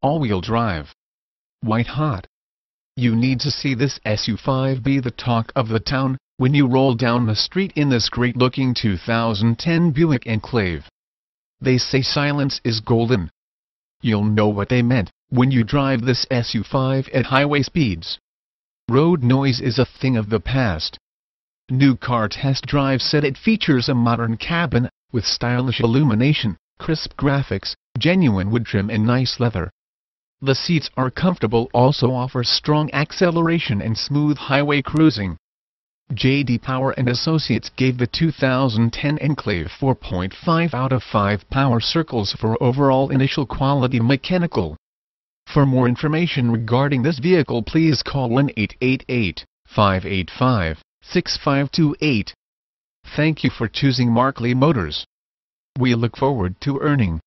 all-wheel drive. White hot. You need to see this SU5 be the talk of the town, when you roll down the street in this great-looking 2010 Buick Enclave. They say silence is golden. You'll know what they meant, when you drive this SU5 at highway speeds. Road noise is a thing of the past. New car test drive said it features a modern cabin, with stylish illumination, crisp graphics, genuine wood trim and nice leather. The seats are comfortable also offer strong acceleration and smooth highway cruising. J.D. Power & Associates gave the 2010 Enclave 4.5 out of 5 power circles for overall initial quality mechanical. For more information regarding this vehicle please call 1-888-585-6528. Thank you for choosing Markley Motors. We look forward to earning